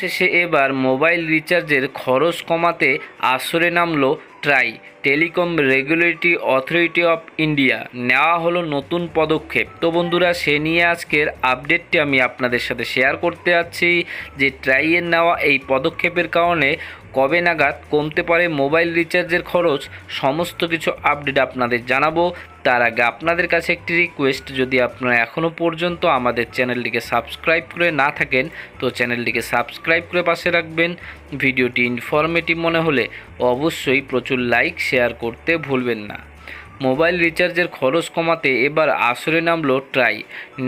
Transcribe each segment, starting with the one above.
শেষে এবার মোবাইল রিচার্জের খরচ কমাতে আসরে নামল TRAI Telecom Regulatory Authority of India নেওয়া হলো নতুন পদক্ষেপ তো বন্ধুরা সে নিয়ে আজকের আপডেটটি আমি আপনাদের সাথে শেয়ার করতে যাচ্ছি যে ট্রাইয়ের নেওয়া এই পদক্ষেপের কারণে কবে নাগাদ কমতে পারে মোবাইল রিচার্জের খরচ সমস্ত কিছু আপডেট আপনাদের জানাবো তার আগে আপনাদের কাছে একটি রিকোয়েস্ট যদি আপনারা এখনও পর্যন্ত আমাদের চ্যানেলটিকে সাবস্ক্রাইব করে না থাকেন তো চ্যানেলটিকে সাবস্ক্রাইব করে পাশে রাখবেন ভিডিওটি ইনফরমেটিভ মনে হলে অবশ্যই প্রচুর লাইক শেয়ার করতে ভুলবেন না মোবাইল রিচার্জের খরচ কমাতে এবার আসরে নামল ট্রাই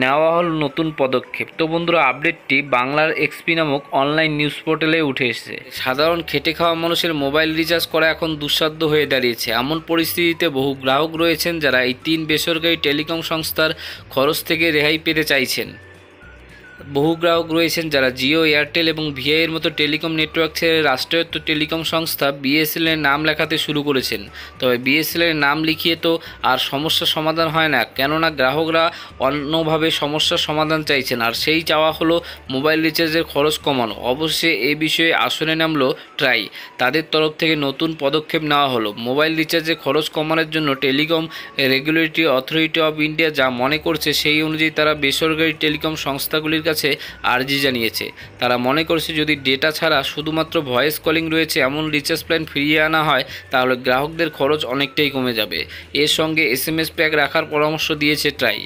নেওয়া হল নতুন পদক্ষেপ তো বন্ধুরা আপডেটটি বাংলার এক্সপি নামক অনলাইন নিউজ পোর্টালে উঠে এসেছে সাধারণ খেটে খাওয়া মানুষের মোবাইল রিচার্জ করা এখন দুঃসাধ্য হয়ে দাঁড়িয়েছে এমন পরিস্থিতিতে বহু গ্রাহক রয়েছেন যারা এই তিন বেসরকারি টেলিকম সংস্থার খরচ থেকে রেহাই পেতে চাইছেন বহু গ্রাহক রয়েছেন যারা জিও এয়ারটেল এবং ভিআইয়ের মতো টেলিকম নেটওয়ার্ক ছেড়ে রাষ্ট্রায়ত্ত টেলিকম সংস্থা এর নাম লেখাতে শুরু করেছেন তবে এর নাম লিখিয়ে তো আর সমস্যা সমাধান হয় না কেননা গ্রাহকরা অন্যভাবে সমস্যার সমাধান চাইছেন আর সেই চাওয়া হলো মোবাইল রিচার্জের খরচ কমানো অবশ্যই এ বিষয়ে আসনে নামলো ট্রাই তাদের তরফ থেকে নতুন পদক্ষেপ নেওয়া হলো মোবাইল রিচার্জের খরচ কমানোর জন্য Telecom Regulatory Authority of India যা মনে করছে সেই অনুযায়ী তারা বেসরকারি টেলিকম সংস্থাগুলির কাছে আর্জি জানিয়েছে তারা মনে করছে যদি ডেটা ছাড়া শুধুমাত্র ভয়েস কলিং রয়েছে এমন রিচার্জ প্ল্যান ফিরিয়ে আনা হয় তাহলে গ্রাহকদের খরচ অনেকটাই কমে যাবে এর সঙ্গে এস এম এস প্যাক রাখার পরামর্শ দিয়েছে ট্রাই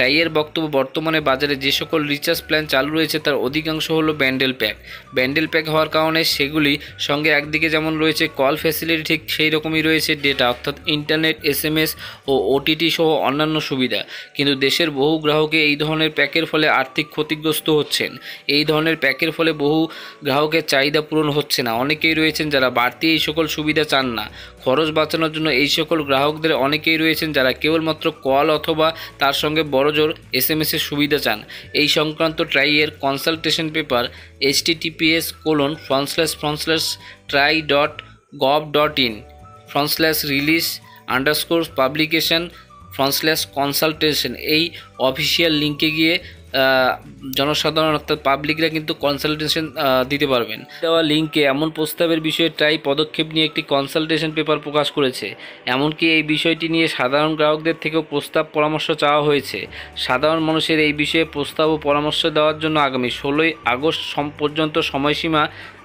ক্রাইয়ের বক্তব্য বর্তমানে বাজারে যে সকল রিচার্জ প্ল্যান চালু রয়েছে তার অধিকাংশ হলো ব্যান্ডেল প্যাক ব্যান্ডেল প্যাক হওয়ার কারণে সেগুলি সঙ্গে একদিকে যেমন রয়েছে কল ফ্যাসিলিটি ঠিক সেই রকমই রয়েছে ডেটা অর্থাৎ ইন্টারনেট এসএমএস ও ওটিটি সহ অন্যান্য সুবিধা কিন্তু দেশের বহু গ্রাহকে এই ধরনের প্যাকের ফলে আর্থিক ক্ষতিগ্রস্ত হচ্ছেন এই ধরনের প্যাকের ফলে বহু গ্রাহকের চাহিদা পূরণ হচ্ছে না অনেকেই রয়েছেন যারা বাড়তি এই সকল সুবিধা চান না খরচ বাঁচানোর জন্য এই সকল গ্রাহকদের অনেকেই রয়েছেন যারা কেবলমাত্র কল অথবা তার সঙ্গে বড় জোর এস এম এসের সুবিধা চান এই সংক্রান্ত ট্রাইয়ের consultation paper HTTPS colon front slash front slash TRAI dot gov dot in front slash release underscore publication front slash consultation এই অফিসিয়াল লিঙ্কে গিয়ে জনসাধারণ অর্থাৎ পাবলিকরা কিন্তু কনসালটেশন দিতে পারবেন দেওয়া লিঙ্কে এমন প্রস্তাবের বিষয়ে ট্রাই পদক্ষেপ নিয়ে একটি কনসালটেশন পেপার প্রকাশ করেছে এমনকি এই বিষয়টি নিয়ে সাধারণ গ্রাহকদের থেকেও প্রস্তাব পরামর্শ চাওয়া হয়েছে সাধারণ মানুষের এই বিষয়ে প্রস্তাব ও পরামর্শ দেওয়ার জন্য আগামী ষোলোই আগস্ট পর্যন্ত সময়সীমা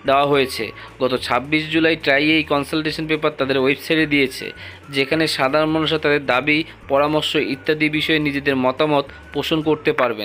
দেওয়া হয়েছে গত ২৬ জুলাই ট্রাই এই কনসালটেশন পেপার তাদের ওয়েবসাইটে দিয়েছে যেখানে সাধারণ মানুষরা তাদের দাবি পরামর্শ ইত্যাদি বিষয়ে নিজেদের মতামত পোষণ করতে পারবেন